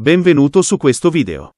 Benvenuto su questo video.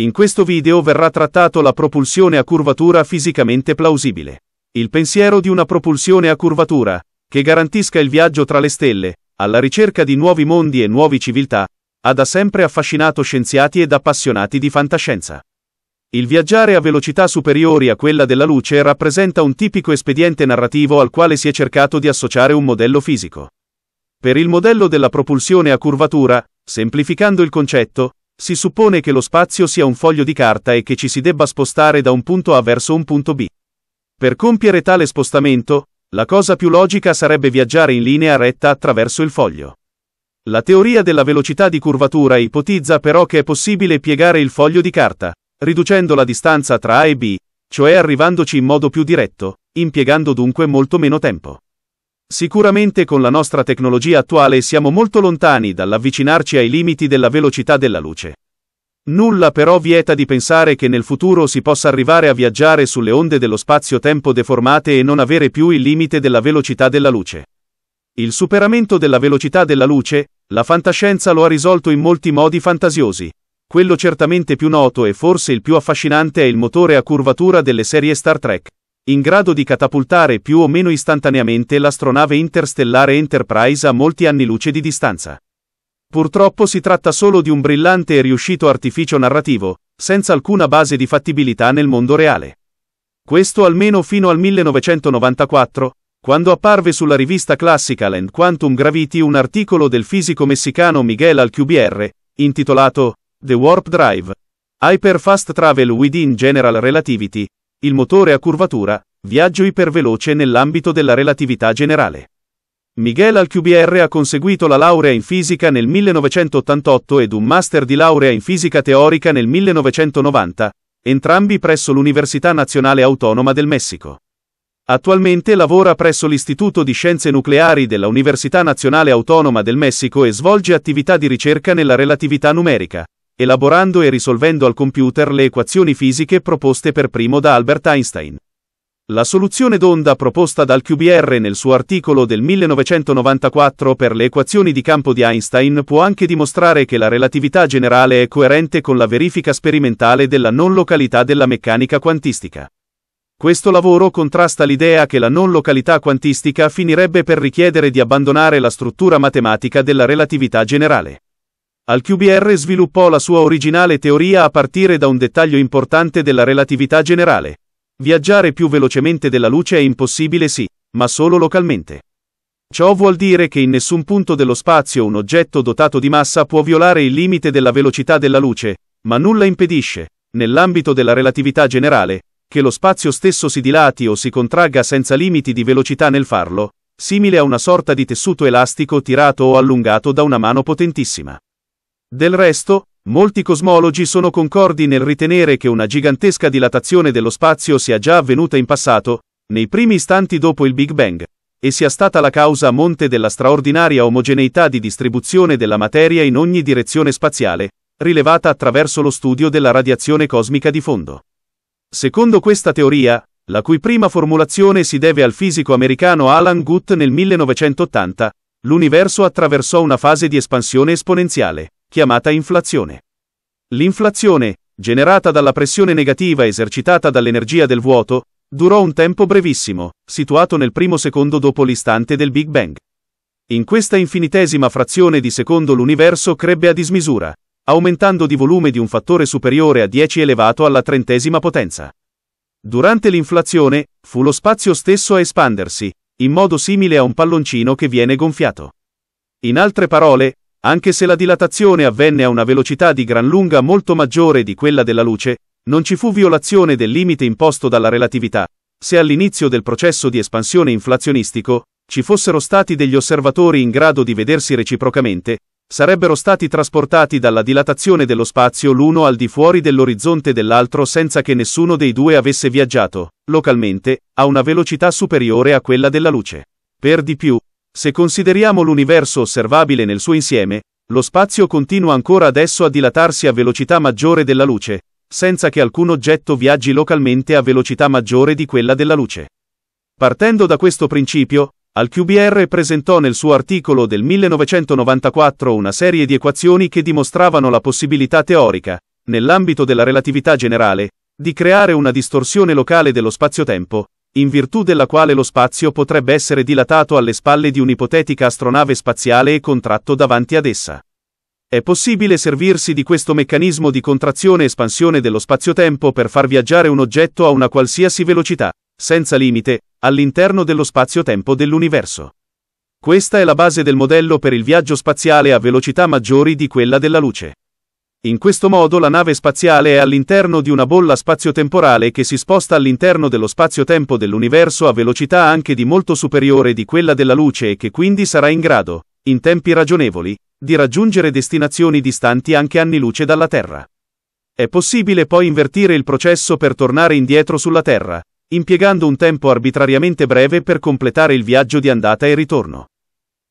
In questo video verrà trattato la propulsione a curvatura fisicamente plausibile. Il pensiero di una propulsione a curvatura, che garantisca il viaggio tra le stelle, alla ricerca di nuovi mondi e nuove civiltà, ha da sempre affascinato scienziati ed appassionati di fantascienza. Il viaggiare a velocità superiori a quella della luce rappresenta un tipico espediente narrativo al quale si è cercato di associare un modello fisico. Per il modello della propulsione a curvatura, Semplificando il concetto, si suppone che lo spazio sia un foglio di carta e che ci si debba spostare da un punto A verso un punto B. Per compiere tale spostamento, la cosa più logica sarebbe viaggiare in linea retta attraverso il foglio. La teoria della velocità di curvatura ipotizza però che è possibile piegare il foglio di carta, riducendo la distanza tra A e B, cioè arrivandoci in modo più diretto, impiegando dunque molto meno tempo. Sicuramente con la nostra tecnologia attuale siamo molto lontani dall'avvicinarci ai limiti della velocità della luce. Nulla però vieta di pensare che nel futuro si possa arrivare a viaggiare sulle onde dello spazio-tempo deformate e non avere più il limite della velocità della luce. Il superamento della velocità della luce, la fantascienza lo ha risolto in molti modi fantasiosi. Quello certamente più noto e forse il più affascinante è il motore a curvatura delle serie Star Trek in grado di catapultare più o meno istantaneamente l'astronave interstellare Enterprise a molti anni luce di distanza. Purtroppo si tratta solo di un brillante e riuscito artificio narrativo, senza alcuna base di fattibilità nel mondo reale. Questo almeno fino al 1994, quando apparve sulla rivista Classical and Quantum Gravity un articolo del fisico messicano Miguel Alcubierre, intitolato The Warp Drive. Hyper Fast Travel Within General Relativity, il motore a curvatura, viaggio iperveloce nell'ambito della relatività generale. Miguel Alcubierre ha conseguito la laurea in fisica nel 1988 ed un master di laurea in fisica teorica nel 1990, entrambi presso l'Università Nazionale Autonoma del Messico. Attualmente lavora presso l'Istituto di Scienze Nucleari della Università Nazionale Autonoma del Messico e svolge attività di ricerca nella relatività numerica, elaborando e risolvendo al computer le equazioni fisiche proposte per primo da Albert Einstein. La soluzione d'onda proposta dal QBR nel suo articolo del 1994 per le equazioni di campo di Einstein può anche dimostrare che la relatività generale è coerente con la verifica sperimentale della non località della meccanica quantistica. Questo lavoro contrasta l'idea che la non località quantistica finirebbe per richiedere di abbandonare la struttura matematica della relatività generale. Al QBR sviluppò la sua originale teoria a partire da un dettaglio importante della relatività generale. Viaggiare più velocemente della luce è impossibile sì, ma solo localmente. Ciò vuol dire che in nessun punto dello spazio un oggetto dotato di massa può violare il limite della velocità della luce, ma nulla impedisce, nell'ambito della relatività generale, che lo spazio stesso si dilati o si contragga senza limiti di velocità nel farlo, simile a una sorta di tessuto elastico tirato o allungato da una mano potentissima. Del resto, molti cosmologi sono concordi nel ritenere che una gigantesca dilatazione dello spazio sia già avvenuta in passato, nei primi istanti dopo il Big Bang, e sia stata la causa a monte della straordinaria omogeneità di distribuzione della materia in ogni direzione spaziale, rilevata attraverso lo studio della radiazione cosmica di fondo. Secondo questa teoria, la cui prima formulazione si deve al fisico americano Alan Guth nel 1980, l'universo attraversò una fase di espansione esponenziale chiamata inflazione. L'inflazione, generata dalla pressione negativa esercitata dall'energia del vuoto, durò un tempo brevissimo, situato nel primo secondo dopo l'istante del Big Bang. In questa infinitesima frazione di secondo l'universo crebbe a dismisura, aumentando di volume di un fattore superiore a 10 elevato alla trentesima potenza. Durante l'inflazione, fu lo spazio stesso a espandersi, in modo simile a un palloncino che viene gonfiato. In altre parole, anche se la dilatazione avvenne a una velocità di gran lunga molto maggiore di quella della luce, non ci fu violazione del limite imposto dalla relatività. Se all'inizio del processo di espansione inflazionistico ci fossero stati degli osservatori in grado di vedersi reciprocamente, sarebbero stati trasportati dalla dilatazione dello spazio l'uno al di fuori dell'orizzonte dell'altro senza che nessuno dei due avesse viaggiato, localmente, a una velocità superiore a quella della luce. Per di più, se consideriamo l'universo osservabile nel suo insieme, lo spazio continua ancora adesso a dilatarsi a velocità maggiore della luce, senza che alcun oggetto viaggi localmente a velocità maggiore di quella della luce. Partendo da questo principio, Alcubierre presentò nel suo articolo del 1994 una serie di equazioni che dimostravano la possibilità teorica, nell'ambito della relatività generale, di creare una distorsione locale dello spazio-tempo, in virtù della quale lo spazio potrebbe essere dilatato alle spalle di un'ipotetica astronave spaziale e contratto davanti ad essa. È possibile servirsi di questo meccanismo di contrazione e espansione dello spazio-tempo per far viaggiare un oggetto a una qualsiasi velocità, senza limite, all'interno dello spazio-tempo dell'universo. Questa è la base del modello per il viaggio spaziale a velocità maggiori di quella della luce. In questo modo la nave spaziale è all'interno di una bolla spazio-temporale che si sposta all'interno dello spazio-tempo dell'universo a velocità anche di molto superiore di quella della luce e che quindi sarà in grado, in tempi ragionevoli, di raggiungere destinazioni distanti anche anni luce dalla Terra. È possibile poi invertire il processo per tornare indietro sulla Terra, impiegando un tempo arbitrariamente breve per completare il viaggio di andata e ritorno.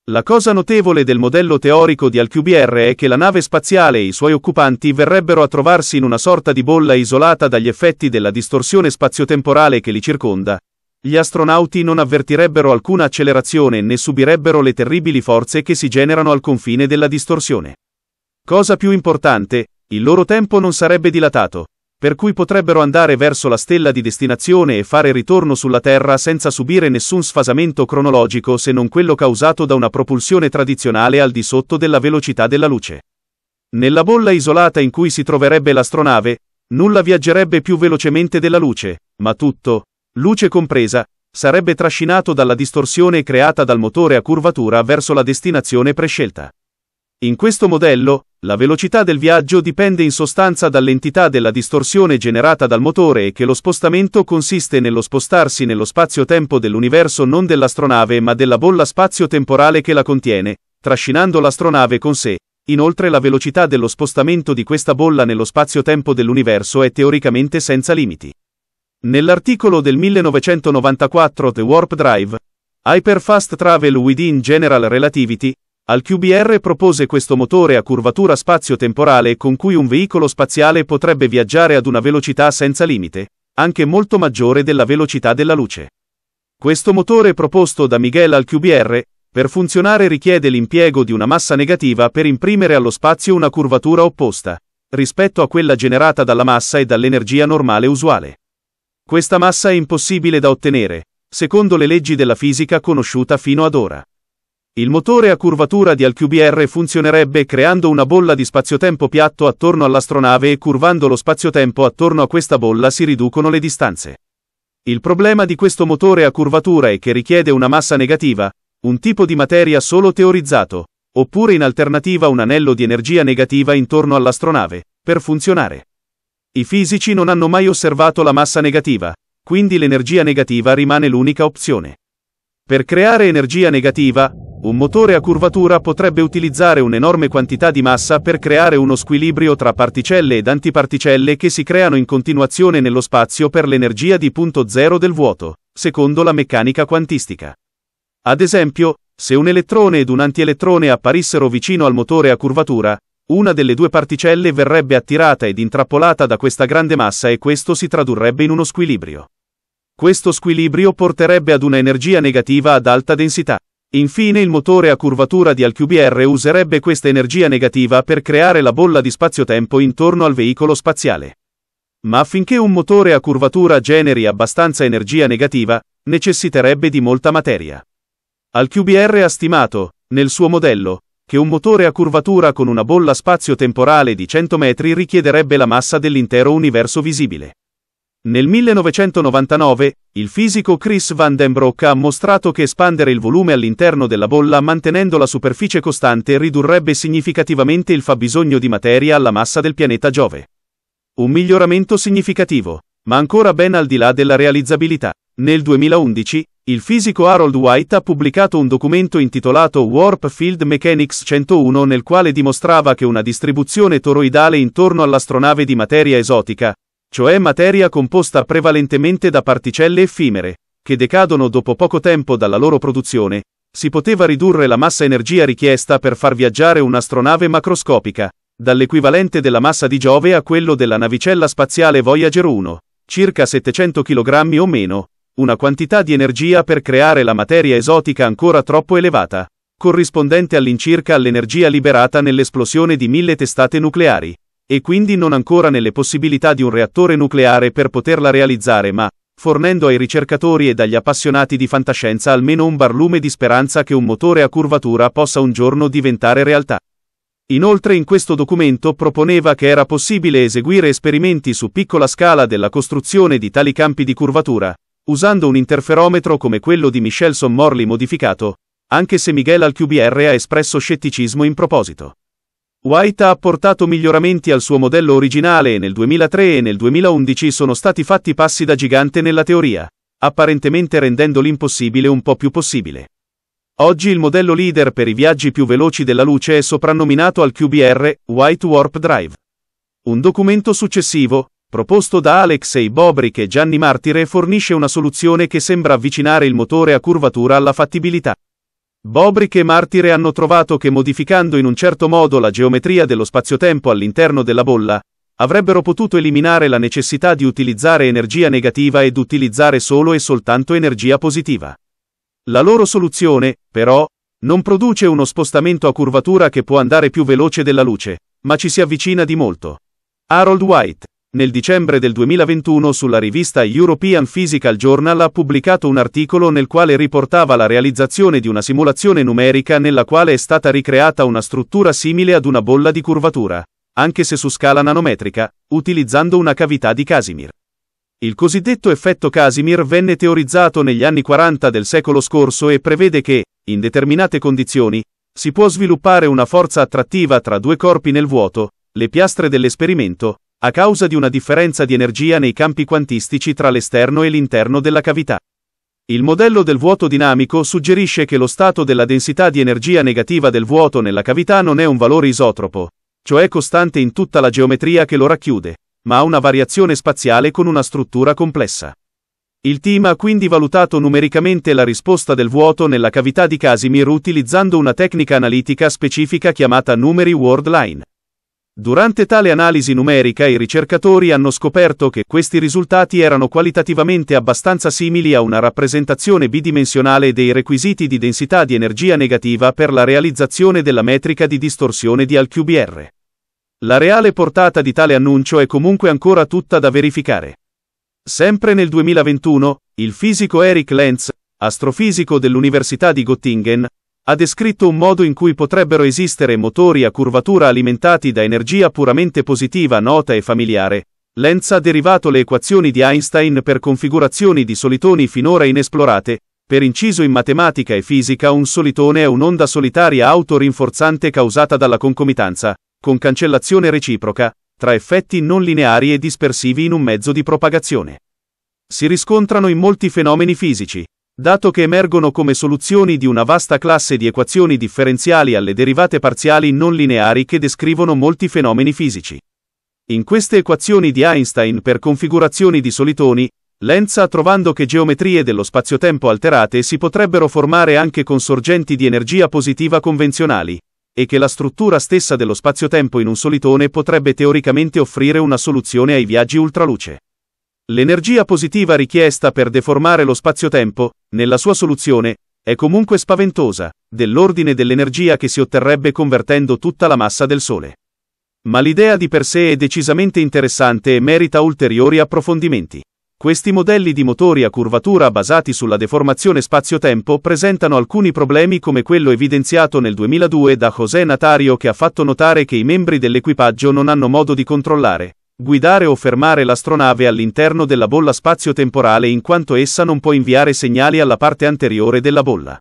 La cosa notevole del modello teorico di Alcubierre è che la nave spaziale e i suoi occupanti verrebbero a trovarsi in una sorta di bolla isolata dagli effetti della distorsione spaziotemporale che li circonda. Gli astronauti non avvertirebbero alcuna accelerazione né subirebbero le terribili forze che si generano al confine della distorsione. Cosa più importante, il loro tempo non sarebbe dilatato per cui potrebbero andare verso la stella di destinazione e fare ritorno sulla Terra senza subire nessun sfasamento cronologico se non quello causato da una propulsione tradizionale al di sotto della velocità della luce. Nella bolla isolata in cui si troverebbe l'astronave, nulla viaggerebbe più velocemente della luce, ma tutto, luce compresa, sarebbe trascinato dalla distorsione creata dal motore a curvatura verso la destinazione prescelta. In questo modello, la velocità del viaggio dipende in sostanza dall'entità della distorsione generata dal motore e che lo spostamento consiste nello spostarsi nello spazio-tempo dell'universo non dell'astronave ma della bolla spazio-temporale che la contiene, trascinando l'astronave con sé. Inoltre la velocità dello spostamento di questa bolla nello spazio-tempo dell'universo è teoricamente senza limiti. Nell'articolo del 1994 The Warp Drive, Hyper Fast Travel Within General Relativity, al QBR propose questo motore a curvatura spazio-temporale con cui un veicolo spaziale potrebbe viaggiare ad una velocità senza limite, anche molto maggiore della velocità della luce. Questo motore proposto da Miguel al QBR, per funzionare richiede l'impiego di una massa negativa per imprimere allo spazio una curvatura opposta, rispetto a quella generata dalla massa e dall'energia normale usuale. Questa massa è impossibile da ottenere, secondo le leggi della fisica conosciuta fino ad ora. Il motore a curvatura di AlQBR funzionerebbe creando una bolla di spazio-tempo piatto attorno all'astronave e curvando lo spazio-tempo attorno a questa bolla si riducono le distanze. Il problema di questo motore a curvatura è che richiede una massa negativa, un tipo di materia solo teorizzato, oppure in alternativa un anello di energia negativa intorno all'astronave, per funzionare. I fisici non hanno mai osservato la massa negativa, quindi l'energia negativa rimane l'unica opzione. Per creare energia negativa, un motore a curvatura potrebbe utilizzare un'enorme quantità di massa per creare uno squilibrio tra particelle ed antiparticelle che si creano in continuazione nello spazio per l'energia di punto zero del vuoto, secondo la meccanica quantistica. Ad esempio, se un elettrone ed un antielettrone apparissero vicino al motore a curvatura, una delle due particelle verrebbe attirata ed intrappolata da questa grande massa e questo si tradurrebbe in uno squilibrio. Questo squilibrio porterebbe ad una energia negativa ad alta densità. Infine il motore a curvatura di AlQBR userebbe questa energia negativa per creare la bolla di spazio-tempo intorno al veicolo spaziale. Ma affinché un motore a curvatura generi abbastanza energia negativa, necessiterebbe di molta materia. AlQBR ha stimato, nel suo modello, che un motore a curvatura con una bolla spazio-temporale di 100 metri richiederebbe la massa dell'intero universo visibile. Nel 1999, il fisico Chris Van Den Broek ha mostrato che espandere il volume all'interno della bolla mantenendo la superficie costante ridurrebbe significativamente il fabbisogno di materia alla massa del pianeta Giove. Un miglioramento significativo, ma ancora ben al di là della realizzabilità. Nel 2011, il fisico Harold White ha pubblicato un documento intitolato Warp Field Mechanics 101 nel quale dimostrava che una distribuzione toroidale intorno all'astronave di materia esotica, cioè materia composta prevalentemente da particelle effimere, che decadono dopo poco tempo dalla loro produzione, si poteva ridurre la massa energia richiesta per far viaggiare un'astronave macroscopica, dall'equivalente della massa di Giove a quello della navicella spaziale Voyager 1, circa 700 kg o meno, una quantità di energia per creare la materia esotica ancora troppo elevata, corrispondente all'incirca all'energia liberata nell'esplosione di mille testate nucleari e quindi non ancora nelle possibilità di un reattore nucleare per poterla realizzare ma, fornendo ai ricercatori e dagli appassionati di fantascienza almeno un barlume di speranza che un motore a curvatura possa un giorno diventare realtà. Inoltre in questo documento proponeva che era possibile eseguire esperimenti su piccola scala della costruzione di tali campi di curvatura, usando un interferometro come quello di Michelson-Morley modificato, anche se Miguel Alcubierre ha espresso scetticismo in proposito. White ha apportato miglioramenti al suo modello originale e nel 2003 e nel 2011 sono stati fatti passi da gigante nella teoria, apparentemente rendendo l'impossibile un po' più possibile. Oggi il modello leader per i viaggi più veloci della luce è soprannominato al QBR, White Warp Drive. Un documento successivo, proposto da Alexei Bobric e Gianni Martire, fornisce una soluzione che sembra avvicinare il motore a curvatura alla fattibilità. Bobrick e Martire hanno trovato che modificando in un certo modo la geometria dello spazio-tempo all'interno della bolla, avrebbero potuto eliminare la necessità di utilizzare energia negativa ed utilizzare solo e soltanto energia positiva. La loro soluzione, però, non produce uno spostamento a curvatura che può andare più veloce della luce, ma ci si avvicina di molto. Harold White nel dicembre del 2021 sulla rivista European Physical Journal ha pubblicato un articolo nel quale riportava la realizzazione di una simulazione numerica nella quale è stata ricreata una struttura simile ad una bolla di curvatura, anche se su scala nanometrica, utilizzando una cavità di Casimir. Il cosiddetto effetto Casimir venne teorizzato negli anni 40 del secolo scorso e prevede che, in determinate condizioni, si può sviluppare una forza attrattiva tra due corpi nel vuoto, le piastre dell'esperimento, a causa di una differenza di energia nei campi quantistici tra l'esterno e l'interno della cavità. Il modello del vuoto dinamico suggerisce che lo stato della densità di energia negativa del vuoto nella cavità non è un valore isotropo, cioè costante in tutta la geometria che lo racchiude, ma ha una variazione spaziale con una struttura complessa. Il team ha quindi valutato numericamente la risposta del vuoto nella cavità di Casimir utilizzando una tecnica analitica specifica chiamata numeri World Line. Durante tale analisi numerica i ricercatori hanno scoperto che questi risultati erano qualitativamente abbastanza simili a una rappresentazione bidimensionale dei requisiti di densità di energia negativa per la realizzazione della metrica di distorsione di AlQBr. La reale portata di tale annuncio è comunque ancora tutta da verificare. Sempre nel 2021, il fisico Eric Lenz, astrofisico dell'Università di Göttingen, ha descritto un modo in cui potrebbero esistere motori a curvatura alimentati da energia puramente positiva nota e familiare. Lenz ha derivato le equazioni di Einstein per configurazioni di solitoni finora inesplorate. Per inciso in matematica e fisica un solitone è un'onda solitaria autorinforzante causata dalla concomitanza, con cancellazione reciproca, tra effetti non lineari e dispersivi in un mezzo di propagazione. Si riscontrano in molti fenomeni fisici, dato che emergono come soluzioni di una vasta classe di equazioni differenziali alle derivate parziali non lineari che descrivono molti fenomeni fisici. In queste equazioni di Einstein per configurazioni di solitoni, Lenz ha trovando che geometrie dello spazio-tempo alterate si potrebbero formare anche con sorgenti di energia positiva convenzionali, e che la struttura stessa dello spazio-tempo in un solitone potrebbe teoricamente offrire una soluzione ai viaggi ultraluce. L'energia positiva richiesta per deformare lo spazio-tempo, nella sua soluzione, è comunque spaventosa, dell'ordine dell'energia che si otterrebbe convertendo tutta la massa del Sole. Ma l'idea di per sé è decisamente interessante e merita ulteriori approfondimenti. Questi modelli di motori a curvatura basati sulla deformazione spazio-tempo presentano alcuni problemi come quello evidenziato nel 2002 da José Natario che ha fatto notare che i membri dell'equipaggio non hanno modo di controllare, guidare o fermare l'astronave all'interno della bolla spazio-temporale in quanto essa non può inviare segnali alla parte anteriore della bolla.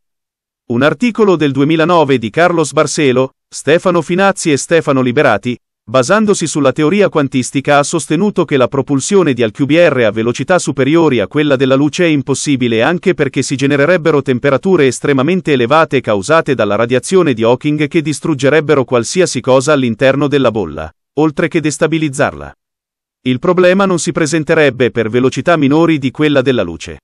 Un articolo del 2009 di Carlos Barcelo, Stefano Finazzi e Stefano Liberati, basandosi sulla teoria quantistica ha sostenuto che la propulsione di AlQBR a velocità superiori a quella della luce è impossibile anche perché si genererebbero temperature estremamente elevate causate dalla radiazione di Hawking che distruggerebbero qualsiasi cosa all'interno della bolla, oltre che destabilizzarla il problema non si presenterebbe per velocità minori di quella della luce.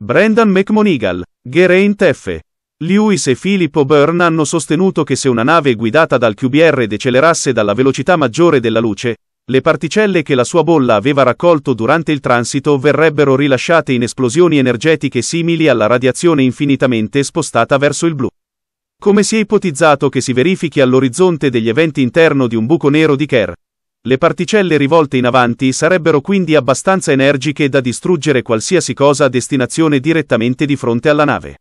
Brendan McMonigal, Geraint Teffe, Lewis e Filippo Byrne hanno sostenuto che se una nave guidata dal QBR decelerasse dalla velocità maggiore della luce, le particelle che la sua bolla aveva raccolto durante il transito verrebbero rilasciate in esplosioni energetiche simili alla radiazione infinitamente spostata verso il blu. Come si è ipotizzato che si verifichi all'orizzonte degli eventi interno di un buco nero di Kerr, le particelle rivolte in avanti sarebbero quindi abbastanza energiche da distruggere qualsiasi cosa a destinazione direttamente di fronte alla nave.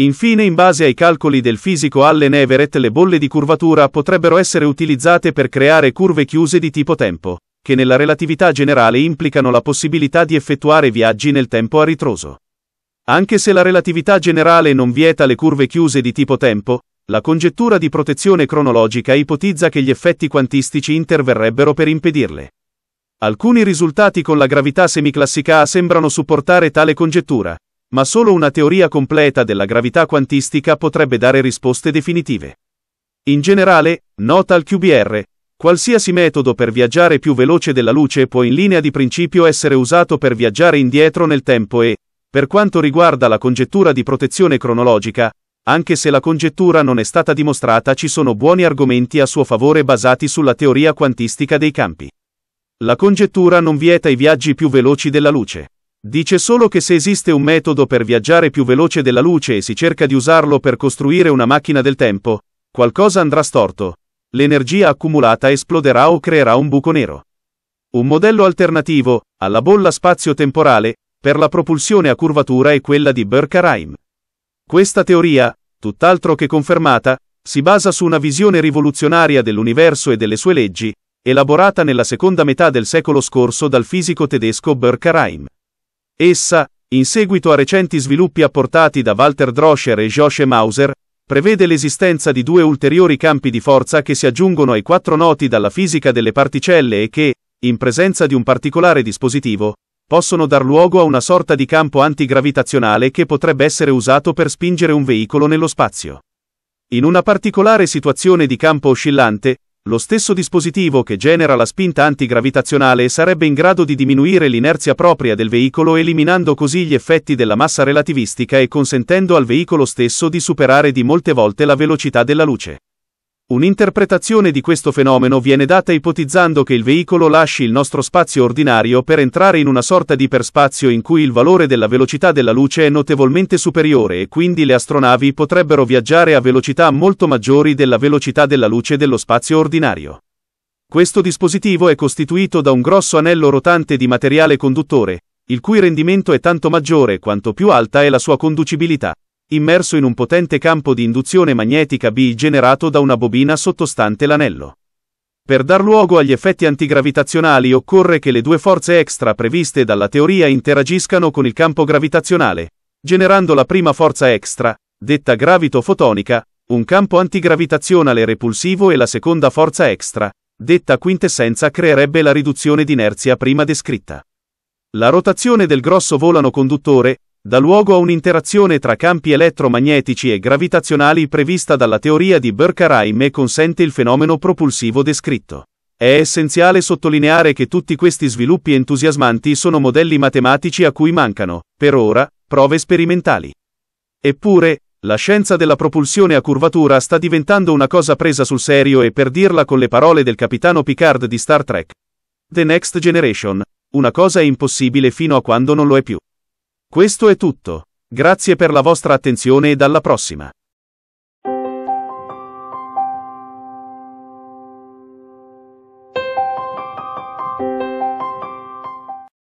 Infine, in base ai calcoli del fisico Allen Everett, le bolle di curvatura potrebbero essere utilizzate per creare curve chiuse di tipo tempo, che nella relatività generale implicano la possibilità di effettuare viaggi nel tempo a ritroso. Anche se la relatività generale non vieta le curve chiuse di tipo tempo, la congettura di protezione cronologica ipotizza che gli effetti quantistici interverrebbero per impedirle. Alcuni risultati con la gravità semiclassica A sembrano supportare tale congettura, ma solo una teoria completa della gravità quantistica potrebbe dare risposte definitive. In generale, nota al QBR, qualsiasi metodo per viaggiare più veloce della luce può in linea di principio essere usato per viaggiare indietro nel tempo e, per quanto riguarda la congettura di protezione cronologica, anche se la congettura non è stata dimostrata ci sono buoni argomenti a suo favore basati sulla teoria quantistica dei campi. La congettura non vieta i viaggi più veloci della luce. Dice solo che se esiste un metodo per viaggiare più veloce della luce e si cerca di usarlo per costruire una macchina del tempo, qualcosa andrà storto. L'energia accumulata esploderà o creerà un buco nero. Un modello alternativo, alla bolla spazio-temporale, per la propulsione a curvatura è quella di Berkeheim. Questa teoria, tutt'altro che confermata, si basa su una visione rivoluzionaria dell'universo e delle sue leggi, elaborata nella seconda metà del secolo scorso dal fisico tedesco Berkheim. Essa, in seguito a recenti sviluppi apportati da Walter Droscher e Josche Mauser, prevede l'esistenza di due ulteriori campi di forza che si aggiungono ai quattro noti dalla fisica delle particelle e che, in presenza di un particolare dispositivo, possono dar luogo a una sorta di campo antigravitazionale che potrebbe essere usato per spingere un veicolo nello spazio. In una particolare situazione di campo oscillante, lo stesso dispositivo che genera la spinta antigravitazionale sarebbe in grado di diminuire l'inerzia propria del veicolo eliminando così gli effetti della massa relativistica e consentendo al veicolo stesso di superare di molte volte la velocità della luce. Un'interpretazione di questo fenomeno viene data ipotizzando che il veicolo lasci il nostro spazio ordinario per entrare in una sorta di iperspazio in cui il valore della velocità della luce è notevolmente superiore e quindi le astronavi potrebbero viaggiare a velocità molto maggiori della velocità della luce dello spazio ordinario. Questo dispositivo è costituito da un grosso anello rotante di materiale conduttore, il cui rendimento è tanto maggiore quanto più alta è la sua conducibilità immerso in un potente campo di induzione magnetica B generato da una bobina sottostante l'anello. Per dar luogo agli effetti antigravitazionali occorre che le due forze extra previste dalla teoria interagiscano con il campo gravitazionale, generando la prima forza extra, detta gravito-fotonica, un campo antigravitazionale repulsivo e la seconda forza extra, detta quintessenza creerebbe la riduzione d'inerzia prima descritta. La rotazione del grosso volano conduttore, dà luogo a un'interazione tra campi elettromagnetici e gravitazionali prevista dalla teoria di Berkheim e consente il fenomeno propulsivo descritto. È essenziale sottolineare che tutti questi sviluppi entusiasmanti sono modelli matematici a cui mancano, per ora, prove sperimentali. Eppure, la scienza della propulsione a curvatura sta diventando una cosa presa sul serio e per dirla con le parole del capitano Picard di Star Trek. The Next Generation, una cosa è impossibile fino a quando non lo è più. Questo è tutto. Grazie per la vostra attenzione e alla prossima.